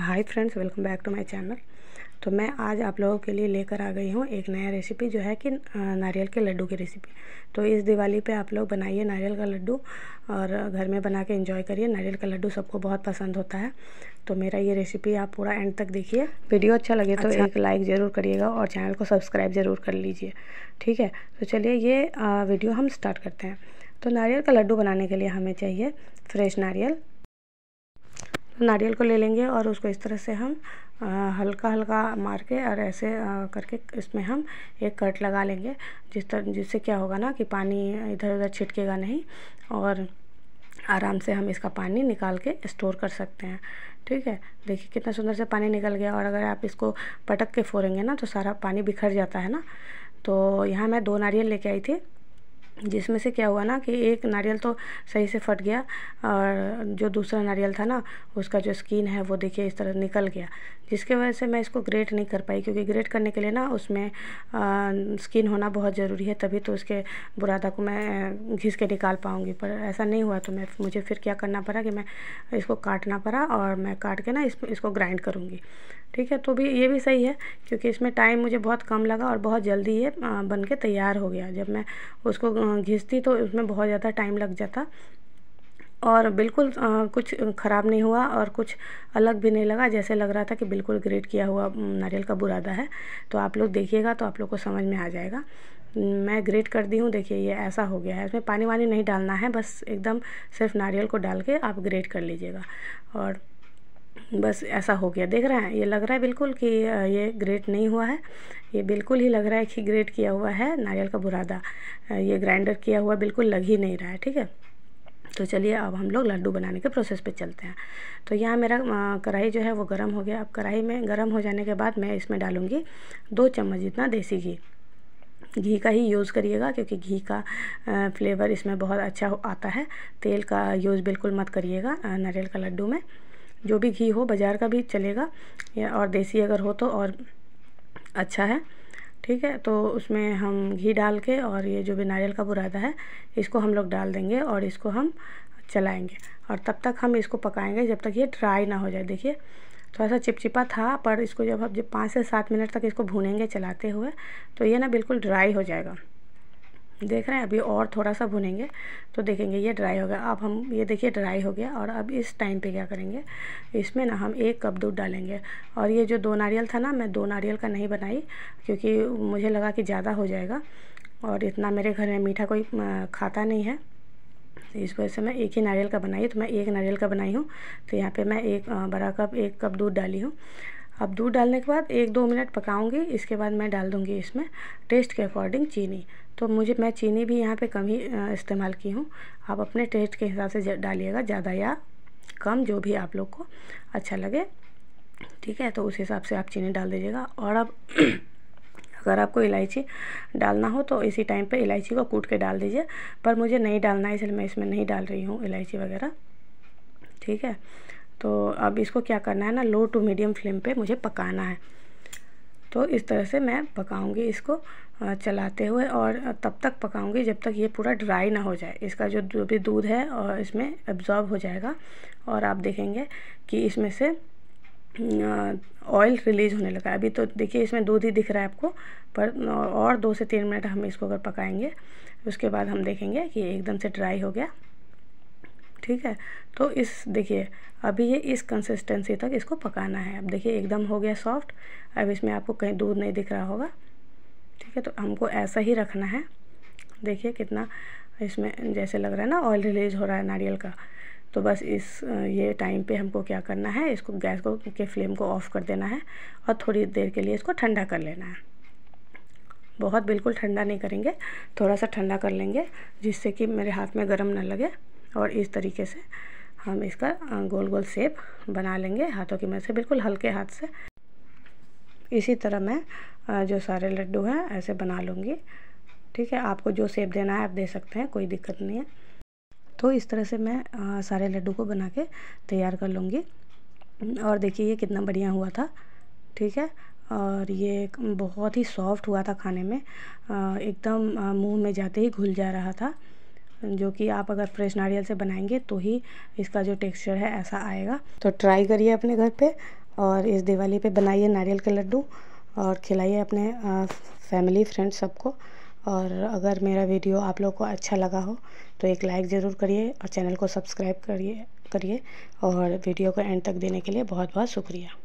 Hi friends welcome back to my channel तो मैं आज आप लोगों के लिए लेकर आ गई हूँ एक नया रेसिपी जो है कि नारियल के लड्डू की रेसिपी तो इस दिवाली पे आप लोग बनाइए नारियल का लड्डू और घर में बना के इंजॉय करिए नारियल का लड्डू सबको बहुत पसंद होता है तो मेरा ये रेसिपी आप पूरा एंड तक देखिए वीडियो अच्छा लगे तो अच्छा। एक लाइक ज़रूर करिएगा और चैनल को सब्सक्राइब ज़रूर कर लीजिए ठीक है तो चलिए ये वीडियो हम स्टार्ट करते हैं तो नारियल का लड्डू बनाने के लिए हमें चाहिए फ्रेश नारियल नारियल को ले लेंगे और उसको इस तरह से हम हल्का हल्का मार के और ऐसे करके इसमें हम एक कट लगा लेंगे जिस तरह जिससे क्या होगा ना कि पानी इधर उधर छिटकेगा नहीं और आराम से हम इसका पानी निकाल के स्टोर कर सकते हैं ठीक है देखिए कितना सुंदर से पानी निकल गया और अगर आप इसको पटक के फोड़ेंगे ना तो सारा पानी बिखर जाता है ना तो यहाँ मैं दो नारियल लेके आई थी जिसमें से क्या हुआ ना कि एक नारियल तो सही से फट गया और जो दूसरा नारियल था ना उसका जो स्किन है वो देखिए इस तरह निकल गया जिसके वजह से मैं इसको ग्रेट नहीं कर पाई क्योंकि ग्रेट करने के लिए ना उसमें स्किन होना बहुत ज़रूरी है तभी तो उसके बुरादा को मैं घिस के निकाल पाऊँगी पर ऐसा नहीं हुआ तो मैं मुझे फिर क्या करना पड़ा कि मैं इसको काटना पड़ा और मैं काट के ना इस, इसको ग्राइंड करूँगी ठीक है तो भी ये भी सही है क्योंकि इसमें टाइम मुझे बहुत कम लगा और बहुत जल्दी ये बन के तैयार हो गया जब मैं उसको घिसती तो उसमें बहुत ज़्यादा टाइम लग जाता और बिल्कुल आ, कुछ ख़राब नहीं हुआ और कुछ अलग भी नहीं लगा जैसे लग रहा था कि बिल्कुल ग्रेट किया हुआ नारियल का बुरादा है तो आप लोग देखिएगा तो आप लोग को समझ में आ जाएगा मैं ग्रेट कर दी हूँ देखिए ये ऐसा हो गया है इसमें पानी वानी नहीं डालना है बस एकदम सिर्फ नारियल को डाल के आप ग्रेट कर लीजिएगा और बस ऐसा हो गया देख रहे हैं ये लग रहा है बिल्कुल कि ये ग्रेट नहीं हुआ है ये बिल्कुल ही लग रहा है कि ग्रेट किया हुआ है नारियल का बुरादा ये ग्राइंडर किया हुआ बिल्कुल लग ही नहीं रहा है ठीक है तो चलिए अब हम लोग लड्डू बनाने के प्रोसेस पे चलते हैं तो यहाँ मेरा कढ़ाई जो है वो गर्म हो गया अब कढ़ाई में गर्म हो जाने के बाद मैं इसमें डालूँगी दो चम्मच जितना देसी घी घी का ही यूज़ करिएगा क्योंकि घी का फ्लेवर इसमें बहुत अच्छा आता है तेल का यूज़ बिल्कुल मत करिएगा नारियल का लड्डू में जो भी घी हो बाज़ार का भी चलेगा या और देसी अगर हो तो और अच्छा है ठीक है तो उसमें हम घी डाल के और ये जो भी नारियल का बुरादा है इसको हम लोग डाल देंगे और इसको हम चलाएंगे और तब तक हम इसको पकाएंगे जब तक ये ड्राई ना हो जाए देखिए थोड़ा सा चिपचिपा था पर इसको जब आप जब पाँच से सात मिनट तक इसको भूनेंगे चलाते हुए तो ये ना बिल्कुल ड्राई हो जाएगा देख रहे हैं अभी और थोड़ा सा भुनेंगे तो देखेंगे ये ड्राई हो गया अब हम ये देखिए ड्राई हो गया और अब इस टाइम पे क्या करेंगे इसमें ना हम एक कप दूध डालेंगे और ये जो दो नारियल था ना मैं दो नारियल का नहीं बनाई क्योंकि मुझे लगा कि ज़्यादा हो जाएगा और इतना मेरे घर में मीठा कोई खाता नहीं है इस वजह से मैं एक ही नारियल का बनाई तो मैं एक नारियल का बनाई हूँ तो यहाँ पर मैं एक बड़ा कप एक कप दूध डाली हूँ अब दूध डालने के बाद एक दो मिनट पकाऊंगी इसके बाद मैं डाल दूंगी इसमें टेस्ट के अकॉर्डिंग चीनी तो मुझे मैं चीनी भी यहाँ पे कम ही इस्तेमाल की हूँ आप अपने टेस्ट के हिसाब से डालिएगा ज़्यादा या कम जो भी आप लोग को अच्छा लगे ठीक है तो उस हिसाब से आप चीनी डाल दीजिएगा और अब अगर आपको इलायची डालना हो तो इसी टाइम पर इलायची को कूट के डाल दीजिए पर मुझे नहीं डालना है इसलिए मैं इसमें नहीं डाल रही हूँ इलायची वगैरह ठीक है तो अब इसको क्या करना है ना लो टू मीडियम फ्लेम पे मुझे पकाना है तो इस तरह से मैं पकाऊंगी इसको चलाते हुए और तब तक पकाऊंगी जब तक ये पूरा ड्राई ना हो जाए इसका जो जो भी दूध है और इसमें एब्जॉर्ब हो जाएगा और आप देखेंगे कि इसमें से ऑयल रिलीज़ होने लगा अभी तो देखिए इसमें दूध ही दिख रहा है आपको पर और दो से तीन मिनट हम इसको अगर पकाएंगे उसके बाद हम देखेंगे कि एकदम से ड्राई हो गया ठीक है तो इस देखिए अभी ये इस कंसिस्टेंसी तक इसको पकाना है अब देखिए एकदम हो गया सॉफ्ट अब इसमें आपको कहीं दूध नहीं दिख रहा होगा ठीक है तो हमको ऐसा ही रखना है देखिए कितना इसमें जैसे लग रहा है ना ऑयल रिलीज हो रहा है नारियल का तो बस इस ये टाइम पे हमको क्या करना है इसको गैस को के फ्लेम को ऑफ़ कर देना है और थोड़ी देर के लिए इसको ठंडा कर लेना है बहुत बिल्कुल ठंडा नहीं करेंगे थोड़ा सा ठंडा कर लेंगे जिससे कि मेरे हाथ में गर्म ना लगे और इस तरीके से हम इसका गोल गोल सेप बना लेंगे हाथों की मदद से बिल्कुल हल्के हाथ से इसी तरह मैं जो सारे लड्डू हैं ऐसे बना लूँगी ठीक है आपको जो सेप देना है आप दे सकते हैं कोई दिक्कत नहीं है तो इस तरह से मैं सारे लड्डू को बना के तैयार कर लूँगी और देखिए ये कितना बढ़िया हुआ था ठीक है और ये बहुत ही सॉफ्ट हुआ था खाने में एकदम मुंह में जाते ही घुल जा रहा था जो कि आप अगर फ्रेश नारियल से बनाएंगे तो ही इसका जो टेक्सचर है ऐसा आएगा तो ट्राई करिए अपने घर पे और इस दिवाली पे बनाइए नारियल के लड्डू और खिलाइए अपने फैमिली फ्रेंड्स सबको और अगर मेरा वीडियो आप लोग को अच्छा लगा हो तो एक लाइक ज़रूर करिए और चैनल को सब्सक्राइब करिए करिए और वीडियो को एंड तक देने के लिए बहुत बहुत शुक्रिया